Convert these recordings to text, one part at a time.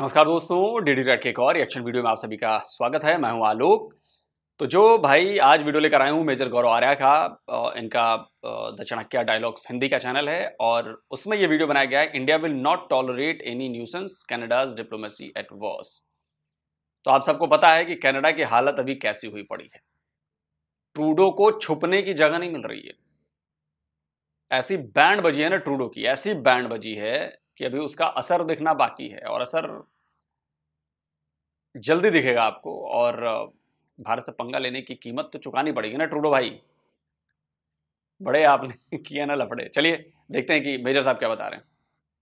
नमस्कार दोस्तों DD D के एक और एक्शन वीडियो में आप सभी का स्वागत है मैं हूं आलोक तो जो भाई आज वीडियो लेकर आया हूं मेजर गौरव आर्या का इनका द चाणक्य डायलॉग्स हिंदी का चैनल है और उसमें ये वीडियो बनाया गया है India will not tolerate any nuisance Canada's diplomacy at worse तो आप सबको पता है कि कैनेडा की हालत अभी कैसी हुई पड़ी है ट्रूडो को छुपने की जगह नहीं मिल रही है ऐसी बैंड बजी है ना ट्रूडो की ऐसी बैंड बजी है कि अभी उसका असर दिखना बाकी है और असर जल्दी दिखेगा आपको और भारत से पंगा लेने की कीमत तो चुकानी पड़ेगी ना ट्रूडो भाई बड़े आपने किया ना लफड़े चलिए देखते हैं कि मेजर साहब क्या बता रहे हैं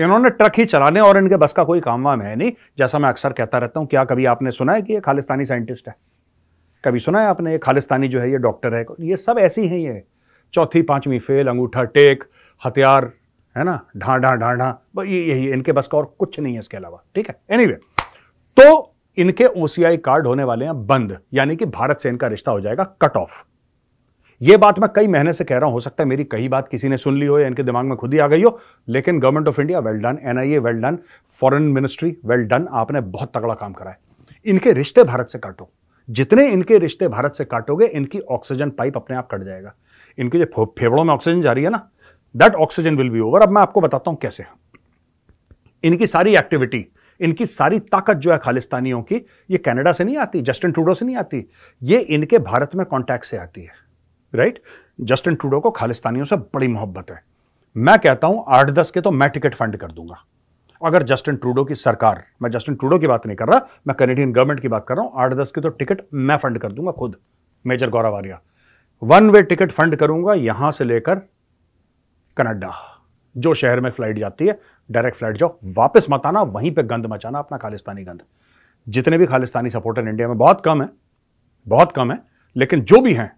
इन्होंने ट्रक ही चलाने और इनके बस का कोई काम वाम है नहीं जैसा मैं अक्सर कहता रहता हूं क्या कभी आपने सुना है कि ये खालिस्तानी साइंटिस्ट है कभी सुना है आपने ये खालिस्तानी जो है ये डॉक्टर है ये सब ऐसी हैं ये चौथी पांचवी फेल अंगूठा टेक हथियार है ना ढा ढा ढा ढा ये यही इनके बस का और कुछ नहीं है इसके अलावा ठीक है एनी anyway, तो इनके ओसीआई कार्ड होने वाले हैं बंद यानी कि भारत से इनका रिश्ता हो जाएगा कट ऑफ ये बात मैं कई महीने से कह रहा हूं हो सकता है मेरी कई बात किसी ने सुन ली हो या इनके दिमाग में खुद ही आ गई हो लेकिन government of India well done NIA well done foreign ministry well done आपने बहुत तगड़ा काम करा है इनके रिश्ते भारत से काटो जितने इनके रिश्ते भारत से काटोगे इनकी ऑक्सीजन पाइप अपने आप कट जाएगा इनके जो फेफड़ों में ऑक्सीजन जा रही है ना that oxygen will be over अब मैं आपको बताता हूं कैसे इनकी सारी एक्टिविटी इनकी सारी ताकत जो है खालिस्तानियों की ये कनाडा से नहीं आती जस्टिन ट्रूडो से नहीं आती ये इनके भारत में कॉन्टैक्ट से आती है राइट जस्टिन ट्रूडो को खालिस्तानियों से बड़ी मोहब्बत है मैं कहता हूं आठ दस के तो मैं टिकट फंड कर दूंगा अगर जस्टिन ट्रूडो की सरकार मैं जस्टिन ट्रूडो की बात नहीं कर रहा मैं कैनेडियन गवर्नमेंट की बात कर रहा हूं आठ दस के तो टिकट मैं फंड कर दूंगा खुद major Gaurav Arya one way ticket fund करूंगा यहां से लेकर कनाडा जो शहर में फ्लाइट जाती है डायरेक्ट फ्लाइट जाओ वापस मत आना वहीं पे गंद मचाना अपना खालिस्तानी गंद जितने भी खालिस्तानी सपोर्टर इंडिया में बहुत कम है बहुत कम है लेकिन जो भी हैं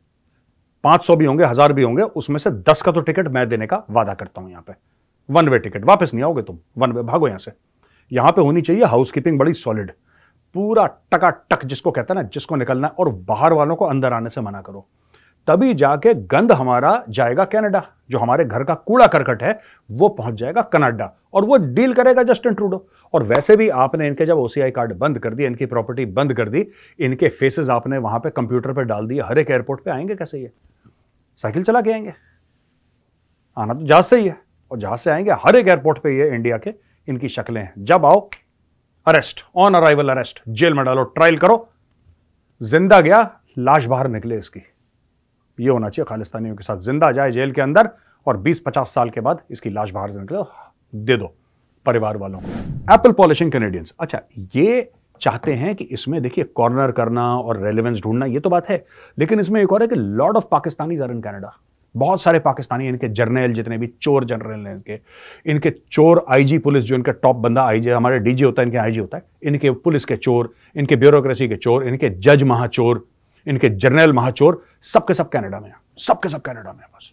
500 भी होंगे हजार भी होंगे उसमें से 10 का तो टिकट मैं देने का वादा करता हूं यहां पे वन वे टिकट वापस नहीं आओगे तुम वन वे भागो यहां से यहां पे होनी चाहिए हाउस कीपिंग बड़ी सॉलिड पूरा टका टक जिसको कहता है ना जिसको निकलना है और बाहर वालों को अंदर आने से मना करो तभी जाके गंद हमारा जाएगा कनाडा जो हमारे घर का कूड़ा करकट है वो पहुंच जाएगा कनाडा और वो डील करेगा जस्टिन ट्रूडो और वैसे भी आपने इनके जब ओसीआई कार्ड बंद कर दिए इनकी प्रॉपर्टी बंद कर दी इनके फेसेस आपने वहां पे कंप्यूटर पे डाल दिए हर एक एयरपोर्ट पे आएंगे कैसे ये साइकिल चला के आएंगे आना तो जहाज से ही है और जहाज से आएंगे हर एक एयरपोर्ट पर ये इंडिया के इनकी शक्लें हैं जब आओ arrest on arrival arrest jail में डालो ट्रायल करो जिंदा गया लाश बाहर निकले इसकी ये होना चाहिए खालिस्तानियों के साथ जिंदा जाए जेल के अंदर और 20-50 साल के बाद इसकी लाश बाहर से निकले दे दो परिवार वालों को एप्पल पॉलिशिंग कैनेडियंस अच्छा ये चाहते हैं कि इसमें देखिए कॉर्नर करना और रेलिवेंस ढूंढना ये तो बात है लेकिन इसमें एक और है कि लॉर्ड ऑफ पाकिस्तानी जर इन कैनेडा बहुत सारे पाकिस्तानी इनके जर्नल जितने भी चोर जनरल हैं इनके इनके चोर आईजी पुलिस जो इनका टॉप बंदा आईजी हमारे डीजी होता है इनके आईजी होता है इनके पुलिस के चोर इनके ब्यूरोक्रेसी के चोर इनके जज महाचोर इनके जर्नल महाचोर सबके सब कनाडा में सबके सब कनाडा में बस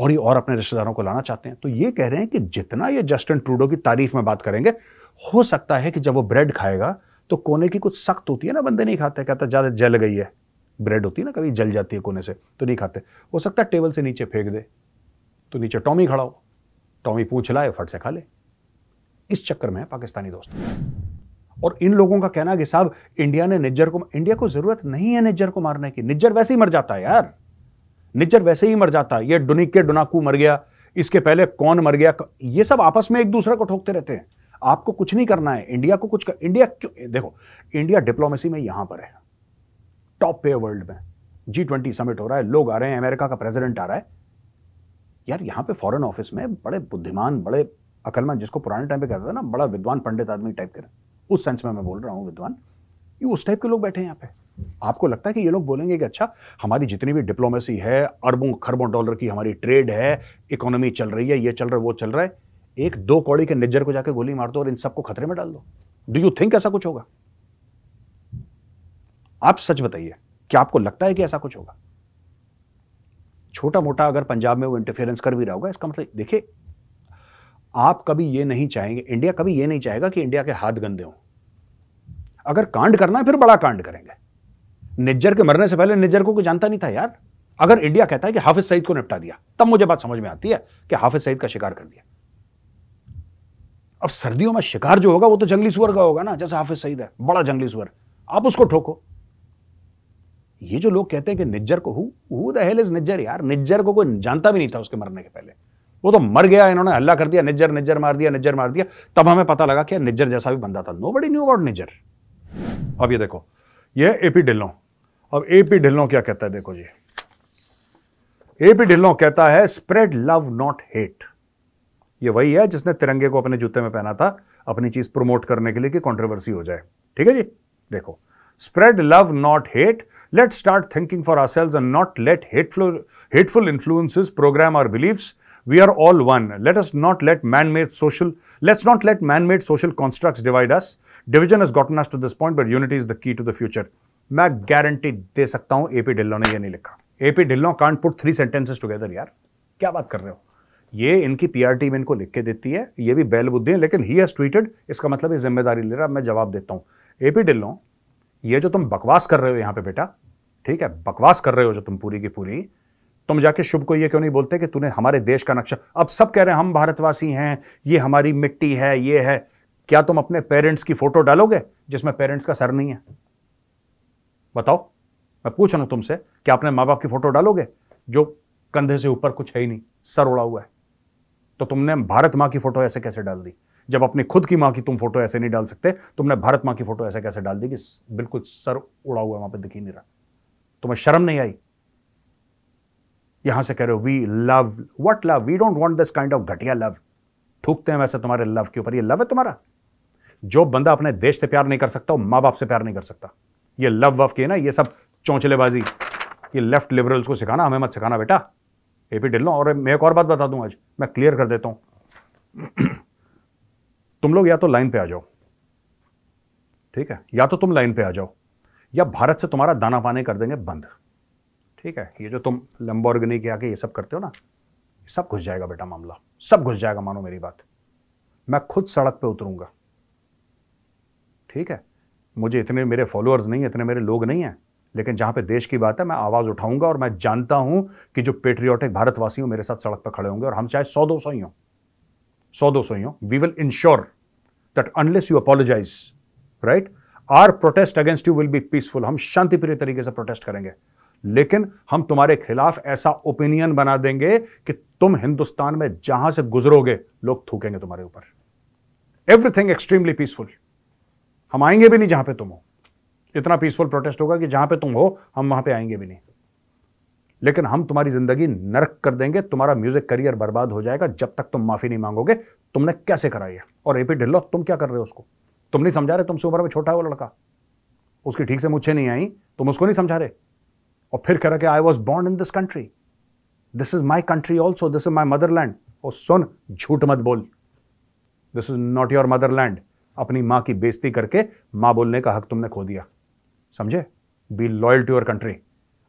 और ये और अपने रिश्तेदारों को लाना चाहते हैं तो ये कह रहे हैं कि जितना ये जस्टिन ट्रूडो की तारीफ में बात करेंगे हो सकता है कि जब वो ब्रेड खाएगा तो कोने की कुछ सख्त होती है ना बंदे नहीं खाते कहता ज़्यादा जल गई है ब्रेड होती है ना कभी जल जाती है कोने से तो नहीं खाते हो सकता है टेबल से नीचे फेंक दे तो नीचे टॉमी खड़ा हो टॉमी पूछ लाए फट से खा ले इस चक्कर में है पाकिस्तानी दोस्त और इन लोगों का कहना कि साहब इंडिया ने निज्जर को इंडिया को जरूरत नहीं है निज्जर को मारने की निज्जर वैसे ही मर जाता है यार निज्जर वैसे ही मर जाता है ये डुनिके डुनाकू मर गया इसके पहले कौन मर गया ये सब आपस में एक दूसरे को ठोकते रहते हैं आपको कुछ नहीं करना है इंडिया को कुछ कर, इंडिया क्यों देखो इंडिया डिप्लोमेसी में यहां पर है टॉप पे वर्ल्ड में जी ट्वेंटी समिट हो रहा है लोग आ रहे हैं अमेरिका का प्रेसिडेंट आ रहा है यार यहां पे फॉरेन ऑफिस में बड़े बुद्धिमान बड़े अकलमंद जिसको पुराने टाइम पे कहता था ना बड़ा विद्वान पंडित आदमी टाइप के उस सेंस में मैं बोल रहा हूँ विद्वान ये उस टाइप के लोग बैठे हैं यहाँ पे आपको लगता है कि ये लोग बोलेंगे कि अच्छा हमारी जितनी भी डिप्लोमेसी है अरबों खरबों डॉलर की हमारी ट्रेड है इकोनॉमी चल रही है ये चल रहा है वो चल रहा है एक दो कौड़ी के निज्जर को जाकर गोली मार दो और इन सबको खतरे में डाल दो डू यू थिंक ऐसा कुछ होगा आप सच बताइए क्या आपको लगता है कि ऐसा कुछ होगा छोटा मोटा अगर पंजाब में वो इंटरफेरेंस कर भी रहा होगा इसका मतलब देखिए आप कभी ये नहीं चाहेंगे इंडिया कभी ये नहीं चाहेगा कि इंडिया के हाथ गंदे हों अगर कांड करना है फिर बड़ा कांड करेंगे निज्जर के मरने से पहले निज्जर को कोई जानता नहीं था यार अगर इंडिया कहता है कि हाफिज सईद को निपटा दिया तब मुझे बात समझ में आती है कि हाफिज सईद का शिकार कर दिया अब सर्दियों में शिकार जो होगा वो तो जंगली सुअर का होगा ना जैसे हाफिज सईद है बड़ा जंगली सुअर आप उसको ठोको ये जो लोग कहते हैं कि निज्जर को who the hell is Nijjar यार निज्जर को कोई जानता भी नहीं था उसके मरने के पहले वो तो मर गया इन्होंने हल्ला कर दिया निज्जर निज्जर मार दिया निज्जर मार दिया तब हमें पता लगा कि निज्जर जैसा भी बंदा था nobody knew about Nijjar अब ये देखो ये एपी ढिल्लो अब एपी ढिल्लो क्या कहता है देखो जी एपी ढिल्लो कहता है स्प्रेड लव नॉट हेट ये वही है जिसने तिरंगे को अपने जूते में पहना था अपनी चीज प्रमोट करने के लिए कि कंट्रोवर्सी हो जाए ठीक है जी देखो spread love not hate let start thinking for our selves and not let hateful hateful influences program our beliefs we are all one let us not let man made social let's not let man made social construct divide us division has gotten us to this point but unity is the key to the future मैं guarantee दे सकता हूं AP Dhillon ने यह नहीं लिखा AP Dhillon can't put three sentences together यार क्या बात कर रहे हो ये इनकी पीआर टीम इनको लिख के देती है ये भी बैल बुद्धि है लेकिन ही हैज ट्वीटेड इसका मतलब ये जिम्मेदारी ले रहा मैं जवाब देता हूं एपी ढिल्लो ये जो तुम बकवास कर रहे हो यहां पे बेटा ठीक है बकवास कर रहे हो जो तुम पूरी की पूरी तुम जाके शुभ को ये क्यों नहीं बोलते कि तूने हमारे देश का नक्शा अब सब कह रहे हैं हम भारतवासी हैं ये हमारी मिट्टी है ये है क्या तुम अपने पेरेंट्स की फोटो डालोगे जिसमें पेरेंट्स का सर नहीं है बताओ मैं पूछ रहा हूं तुमसे क्या अपने माँ बाप की फोटो डालोगे जो कंधे से ऊपर कुछ है ही नहीं सर उड़ा हुआ है तो तुमने भारत माँ की फोटो ऐसे कैसे डाल दी जब अपनी खुद की माँ की तुम फोटो ऐसे नहीं डाल सकते तुमने भारत माँ की फोटो ऐसे कैसे डाल दी कि बिल्कुल सर उड़ा हुआ वहां पर दिखी नहीं रहा तुम्हें शर्म नहीं आई यहां से कह रहे हो we love what love we don't want this kind of घटिया लव थूकते हैं वैसे तुम्हारे लव के ऊपर ये लव है तुम्हारा जो बंदा अपने देश से प्यार नहीं कर सकता वो माँ बाप से प्यार नहीं कर सकता ये लव वफ है ना ये सब चौंचलेबाजी ये लेफ्ट लिबरल्स को सिखाना हमें मत सिखाना बेटा ए पी ढिल्लो और मैं एक और बात बता दूं आज मैं क्लियर कर देता हूँ तुम लोग या तो लाइन पे आ जाओ ठीक है या तो तुम लाइन पे आ जाओ या भारत से तुम्हारा दाना पानी कर देंगे बंद ठीक है ये जो तुम लंबोर्गनी के आके ये सब करते हो ना सब घुस जाएगा बेटा मामला सब घुस जाएगा मानो मेरी बात मैं खुद सड़क पे उतरूंगा ठीक है मुझे इतने मेरे फॉलोअर्स नहीं हैं इतने मेरे लोग नहीं हैं लेकिन जहां पे देश की बात है मैं आवाज़ उठाऊंगा और मैं जानता हूं कि जो पेट्रियोटिक भारतवासी हों मेरे साथ सड़क पर खड़े होंगे और हम चाहे सौ दो सौ ही हों सौ दो सौ ही हों we will ensure that unless you apologise right our protest against you will be peaceful हम शांतिप्रिय तरीके से प्रोटेस्ट करेंगे लेकिन हम तुम्हारे खिलाफ ऐसा ओपिनियन बना देंगे कि तुम हिंदुस्तान में जहां से गुजरोगे लोग थूकेंगे तुम्हारे ऊपर एवरीथिंग एक्सट्रीमली पीसफुल हम आएंगे भी नहीं जहां पे तुम हो इतना पीसफुल प्रोटेस्ट होगा कि जहां पे तुम हो हम वहां पे आएंगे भी नहीं लेकिन हम तुम्हारी जिंदगी नरक कर देंगे तुम्हारा म्यूजिक करियर बर्बाद हो जाएगा जब तक तुम माफी नहीं मांगोगे तुमने कैसे कराई है और एपी ढिल्लो तुम क्या कर रहे हो उसको तुम नहीं समझा रहे तुमसे उम्र में छोटा है वो लड़का उसकी ठीक से मुझे नहीं आई तुम उसको नहीं समझा रहे और फिर कह रहा कि I was born in this country this is my country also this is my motherland और सुन झूठ मत बोल this is not your motherland अपनी मां की बेइज्जती करके मां बोलने का हक तुमने खो दिया समझे be loyal to your country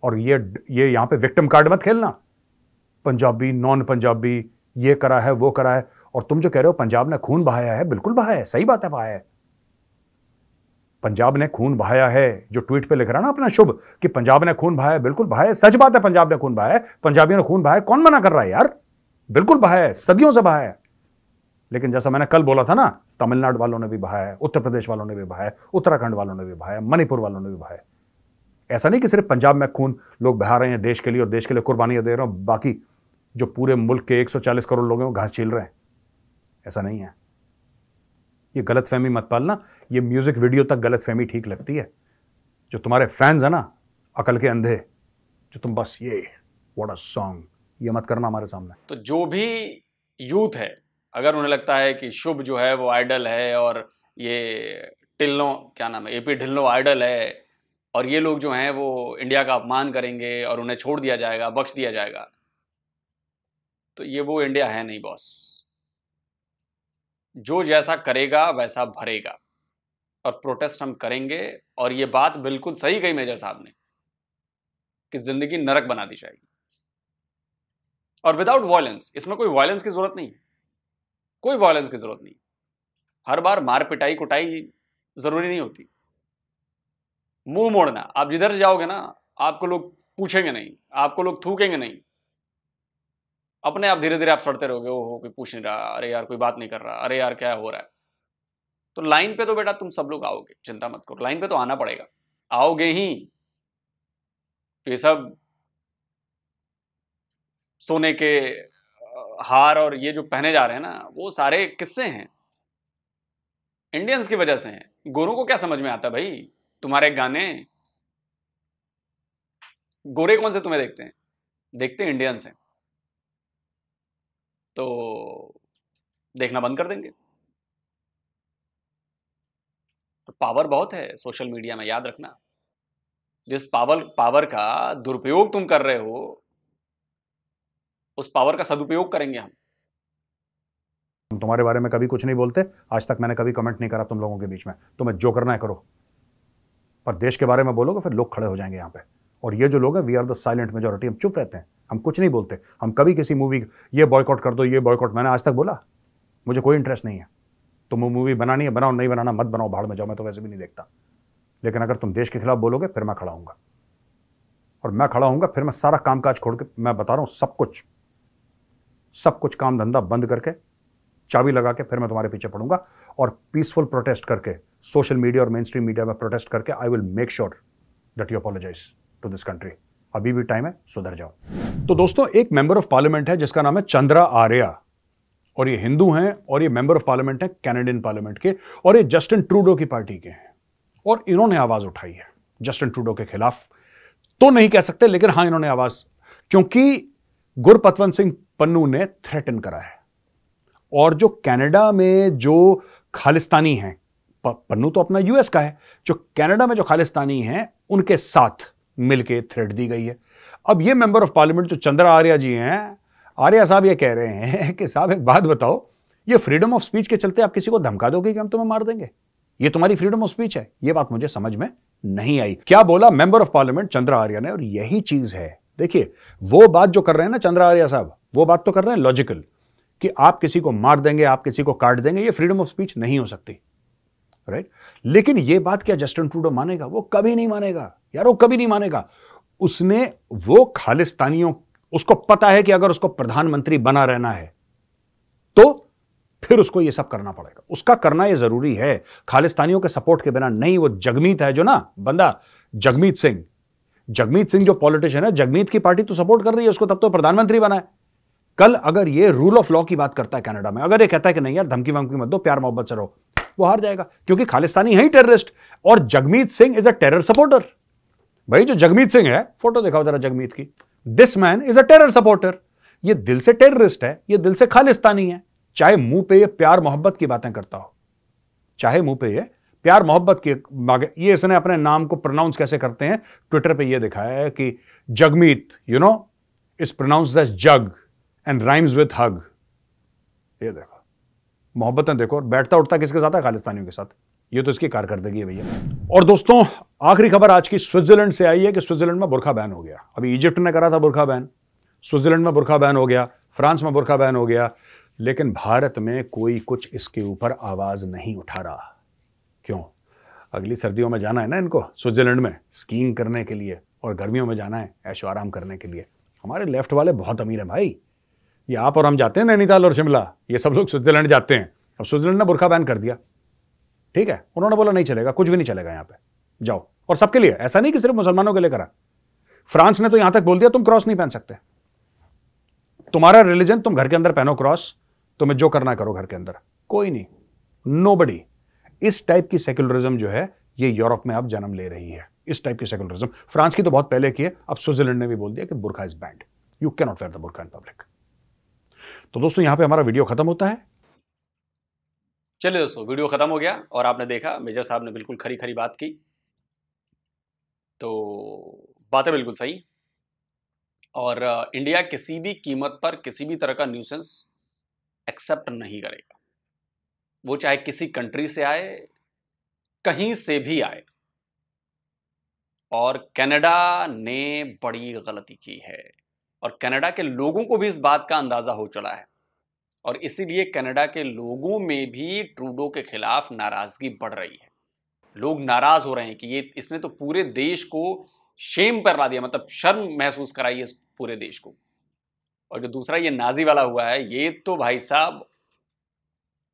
और ये ये यहां पे विक्टिम कार्ड मत खेलना पंजाबी नॉन पंजाबी ये करा है वो करा है और तुम जो कह रहे हो पंजाब ने खून बहाया है बिल्कुल बहाया है सही बात है बहाया है पंजाब ने खून बहाया है जो ट्वीट पे लिख रहा है ना अपना शुभ कि पंजाब ने खून बहाया बिल्कुल बहाया सच बात है पंजाब ने खून बहाया पंजाबियों ने खून बहाया कौन मना कर रहा है यार बिल्कुल बहाया सदियों से बहाया लेकिन जैसा मैंने कल बोला था ना तमिलनाडु वालों ने भी बहाया उत्तर प्रदेश वालों ने भी बहाया उत्तराखंड वालों ने भी बहाया मणिपुर वालों ने भी बहाया ऐसा नहीं कि सिर्फ पंजाब में खून लोग बहा रहे हैं देश के लिए और देश के लिए कुर्बानियां दे रहे हैं बाकी जो पूरे मुल्क के 140 करोड़ लोग हैं वो घास छील रहे हैं ऐसा नहीं है ये गलत फहमी मत पालना ये म्यूज़िक वीडियो तक गलत फहमी ठीक लगती है जो तुम्हारे फैंस है ना अकल के अंधे जो तुम बस ये वॉट अ सॉन्ग ये मत करना हमारे सामने तो जो भी यूथ है अगर उन्हें लगता है कि शुभ जो है वो आइडल है और ये टिल्लो क्या नाम है ए पी ढिल्लो आइडल है और ये लोग जो हैं वो इंडिया का अपमान करेंगे और उन्हें छोड़ दिया जाएगा बख्श दिया जाएगा तो ये वो इंडिया है नहीं बॉस जो जैसा करेगा वैसा भरेगा और प्रोटेस्ट हम करेंगे और ये बात बिल्कुल सही गई मेजर साहब ने कि जिंदगी नरक बना दी जाएगी और विदाउट वायलेंस इसमें कोई वायलेंस की जरूरत नहीं है कोई वायलेंस की जरूरत नहीं हर बार मार पिटाई कुटाई जरूरी नहीं होती मुंह मोड़ना आप जिधर से जाओगे ना आपको लोग पूछेंगे नहीं आपको लोग थूकेंगे नहीं अपने आप धीरे धीरे आप सड़ते रहोगे ओ हो कोई पूछ नहीं रहा अरे यार कोई बात नहीं कर रहा अरे यार क्या हो रहा है तो लाइन पे तो बेटा तुम सब लोग आओगे चिंता मत करो लाइन पे तो आना पड़ेगा आओगे ही तो ये सब सोने के हार और ये जो पहने जा रहे हैं ना वो सारे किस्से हैं इंडियंस की वजह से हैं गोरों को क्या समझ में आता भाई तुम्हारे गाने गोरे कौन से तुम्हें देखते हैं देखते इंडियंस हैं तो देखना बंद कर देंगे तो पावर बहुत है सोशल मीडिया में याद रखना जिस पावर पावर का दुरुपयोग तुम कर रहे हो उस पावर का सदुपयोग करेंगे हम हम तुम्हारे बारे में कभी कुछ नहीं बोलते आज तक मैंने कभी कमेंट नहीं करा तुम लोगों के बीच में तुम्हें जो करना है करो पर देश के बारे में बोलोगे फिर लोग खड़े हो जाएंगे यहाँ पे और ये जो लोग हैं we are the silent majority हम चुप रहते हैं हम कुछ नहीं बोलते हम कभी किसी मूवी ये बॉयकॉट कर दो ये बॉयकॉट मैंने आज तक बोला मुझे कोई इंटरेस्ट नहीं है तुम वो मूवी बनानी है बनाओ नहीं बनाना मत बनाओ भाड़ में जाओ मैं तो वैसे भी नहीं देखता लेकिन अगर तुम देश के खिलाफ बोलोगे फिर मैं खड़ा हूंगा और मैं खड़ा हूंगा फिर मैं सारा कामकाज छोड़ के मैं बता रहा हूँ सब कुछ सब कुछ काम धंधा बंद करके चाबी लगा के फिर मैं तुम्हारे पीछे पड़ूंगा और पीसफुल प्रोटेस्ट करके सोशल मीडिया और मेन स्ट्रीम मीडिया में प्रोटेस्ट करके I will make sure that you apologise to this country अभी भी टाइम है सुधर जाओ तो दोस्तों एक मेंबर ऑफ पार्लियामेंट है जिसका नाम है चंद्रा आर्या और ये हिंदू हैं और ये मेंबर ऑफ पार्लियामेंट है कैनेडियन पार्लियामेंट के और ये जस्टिन ट्रूडो की पार्टी के हैं और इन्होंने आवाज उठाई है जस्टिन ट्रूडो के खिलाफ तो नहीं कह सकते लेकिन हाँ इन्होंने आवाज क्योंकि गुरपतवंत सिंह पन्नू ने थ्रेटन करा है और जो कनाडा में जो खालिस्तानी हैं पन्नू तो अपना यूएस का है जो कनाडा में जो खालिस्तानी हैं उनके साथ मिलके थ्रेट दी गई है अब ये मेंबर ऑफ पार्लियामेंट जो चंद्र आर्या जी हैं आर्या साहब ये कह रहे हैं कि साहब एक बात बताओ ये फ्रीडम ऑफ स्पीच के चलते आप किसी को धमका दोगे कि हम तुम्हें मार देंगे ये तुम्हारी फ्रीडम ऑफ स्पीच है ये बात मुझे समझ में नहीं आई क्या बोला member of parliament Chandra Arya ने और यही चीज है देखिए वो बात जो कर रहे हैं ना चंद्र आर्या साहब वो बात तो कर रहे हैं लॉजिकल कि आप किसी को मार देंगे आप किसी को काट देंगे ये फ्रीडम ऑफ स्पीच नहीं हो सकती राइट लेकिन ये बात क्या जस्टिन ट्रूडो मानेगा वो कभी नहीं मानेगा यार वो कभी नहीं मानेगा उसने वो खालिस्तानियों उसको पता है कि अगर उसको प्रधानमंत्री बना रहना है तो फिर उसको ये सब करना पड़ेगा उसका करना ये जरूरी है खालिस्तानियों के सपोर्ट के बिना नहीं वो जगमीत है जो ना बंदा जगमीत सिंह जगमीत सिंह जो पॉलिटिशियन है जगमीत की पार्टी तो सपोर्ट कर रही है उसको तब तो प्रधानमंत्री बना है कल अगर ये रूल ऑफ लॉ की बात करता है कनाडा में अगर ये कहता है कि नहीं यार धमकी वमकी मत दो प्यार मोहब्बत से रहो वो हार जाएगा क्योंकि खालिस्तानी है ही टेररिस्ट और Jagmeet Singh is a terror supporter भाई जो जगमीत सिंह है फोटो दिखाओ जरा जगमीत की this man is a terror supporter ये दिल से टेररिस्ट है ये दिल से खालिस्तानी है चाहे मुंह पे ये प्यार मोहब्बत की बातें करता हो चाहे मुंह पे ये प्यार मोहब्बत के ये इसने अपने नाम को प्रोनाउंस कैसे करते हैं ट्विटर पे ये दिखाया है कि Jagmeet you know is pronounce as Jag and rhymes with hug ये देखो है देखो बैठता उठता किसके साथ है खालिस्तानियों के साथ ये तो इसकी कारकर्दगी है भैया और दोस्तों आखिरी खबर आज की स्विट्जरलैंड से आई है कि स्विट्जरलैंड में बुरखा बैन हो गया अभी इजिप्ट ने करा था बुरखा बैन स्विट्जरलैंड में बुरखा बैन हो गया फ्रांस में बुरखा बैन हो गया लेकिन भारत में कोई कुछ इसके ऊपर आवाज नहीं उठा रहा क्यों अगली सर्दियों में जाना है ना इनको स्विट्ज़रलैंड में स्कीइंग करने के लिए और गर्मियों में जाना है ऐशो आराम करने के लिए हमारे लेफ्ट वाले बहुत अमीर हैं भाई ये आप और हम जाते हैं नैनीताल और शिमला ये सब लोग स्विट्ज़रलैंड जाते हैं अब स्विट्ज़रलैंड ने बुरखा बैन कर दिया ठीक है उन्होंने बोला नहीं चलेगा कुछ भी नहीं चलेगा यहाँ पे जाओ और सबके लिए ऐसा नहीं कि सिर्फ मुसलमानों के लिए करा फ्रांस ने तो यहां तक बोल दिया तुम क्रॉस नहीं पहन सकते तुम्हारा रिलीजन तुम घर के अंदर पहनो क्रॉस तुम्हें जो करना करो घर के अंदर कोई नहीं नो बडी इस टाइप की सेक्युलरिज्म जो है ये यूरोप में अब जन्म ले रही है इस टाइप की सेक्युलरिज्म फ्रांस की तो बहुत पहले की है अब स्विट्जरलैंड ने भी बोल दिया कि burqa is banned you cannot wear the burqa in public तो दोस्तों यहां पे हमारा वीडियो खत्म होता है चलिए दोस्तों वीडियो खत्म हो गया और आपने देखा मेजर साहब ने बिल्कुल खरी खरी बात की तो बातें बिल्कुल सही और इंडिया किसी भी कीमत पर किसी भी तरह का न्यूसेंस एक्सेप्ट नहीं करेगा वो चाहे किसी कंट्री से आए कहीं से भी आए और कनाडा ने बड़ी गलती की है और कनाडा के लोगों को भी इस बात का अंदाज़ा हो चला है और इसीलिए कनाडा के लोगों में भी ट्रूडो के खिलाफ नाराज़गी बढ़ रही है लोग नाराज़ हो रहे हैं कि ये इसने तो पूरे देश को शेम पर ला दिया मतलब शर्म महसूस कराई इस पूरे देश को और जो दूसरा ये नाजी वाला हुआ है ये तो भाई साहब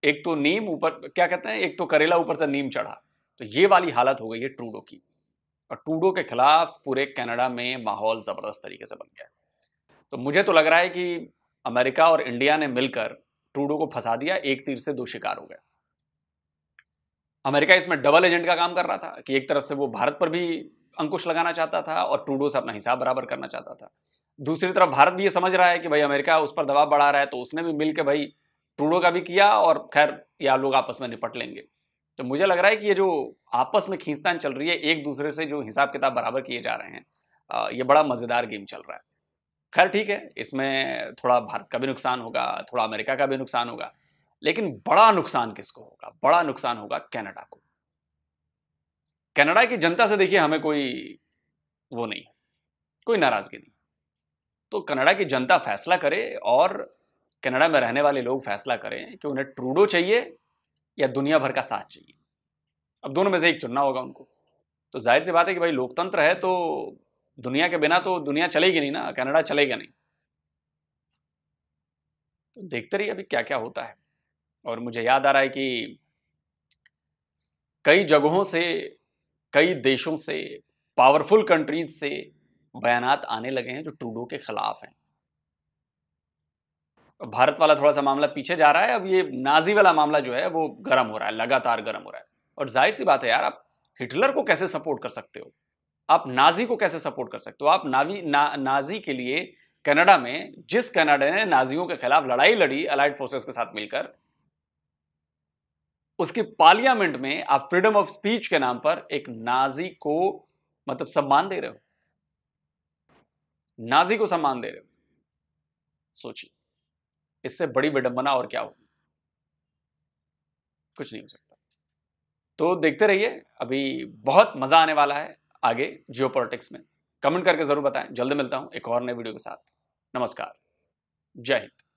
एक तो नीम ऊपर क्या कहते हैं एक तो करेला ऊपर से नीम चढ़ा तो ये वाली हालत हो गई है ट्रूडो की और ट्रूडो के खिलाफ पूरे कनाडा में माहौल ज़बरदस्त तरीके से बन गया तो मुझे तो लग रहा है कि अमेरिका और इंडिया ने मिलकर ट्रूडो को फंसा दिया एक तीर से दो शिकार हो गया अमेरिका इसमें डबल एजेंट का काम कर रहा था कि एक तरफ से वो भारत पर भी अंकुश लगाना चाहता था और ट्रूडो से अपना हिसाब बराबर करना चाहता था दूसरी तरफ भारत भी ये समझ रहा है कि भाई अमेरिका उस पर दबाव बढ़ा रहा है तो उसने भी मिलकर भाई ट्रूडो का भी किया और खैर या लोग आपस में निपट लेंगे तो मुझे लग रहा है कि ये जो आपस में खींचतान चल रही है एक दूसरे से जो हिसाब किताब बराबर किए जा रहे हैं ये बड़ा मज़ेदार गेम चल रहा है खैर ठीक है इसमें थोड़ा भारत का भी नुकसान होगा थोड़ा अमेरिका का भी नुकसान होगा लेकिन बड़ा नुकसान किसको होगा बड़ा नुकसान होगा कनाडा को कनाडा की जनता से देखिए हमें कोई वो नहीं कोई नाराजगी नहीं तो कनाडा की जनता फैसला करे और कनाडा में रहने वाले लोग फैसला करें कि उन्हें ट्रूडो चाहिए या दुनिया भर का साथ चाहिए अब दोनों में से एक चुनना होगा उनको तो जाहिर सी बात है कि भाई लोकतंत्र है तो दुनिया के बिना तो दुनिया चलेगी नहीं ना कनाडा चलेगा नहीं तो देखते रहिए अभी क्या क्या होता है और मुझे याद आ रहा है कि कई जगहों से कई देशों से पावरफुल कंट्रीज से बयानात आने लगे हैं जो ट्रूडो के खिलाफ हैं भारत वाला थोड़ा सा मामला पीछे जा रहा है अब ये नाजी वाला मामला जो है वो गर्म हो रहा है लगातार गर्म हो रहा है और जाहिर सी बात है यार आप हिटलर को कैसे सपोर्ट कर सकते हो आप नाजी को कैसे सपोर्ट कर सकते हो आप नावी ना, नाजी के लिए कनाडा में जिस कनाडा ने नाजियों के खिलाफ लड़ाई लड़ी अलाइड फोर्सेस के साथ मिलकर उसके पार्लियामेंट में आप फ्रीडम ऑफ स्पीच के नाम पर एक नाजी को मतलब सम्मान दे रहे हो नाजी को सम्मान दे रहे हो सोचिए इससे बड़ी विडंबना और क्या होगी कुछ नहीं हो सकता तो देखते रहिए अभी बहुत मज़ा आने वाला है आगे जियो में कमेंट करके ज़रूर बताएं जल्द मिलता हूं एक और नए वीडियो के साथ नमस्कार जय हिंद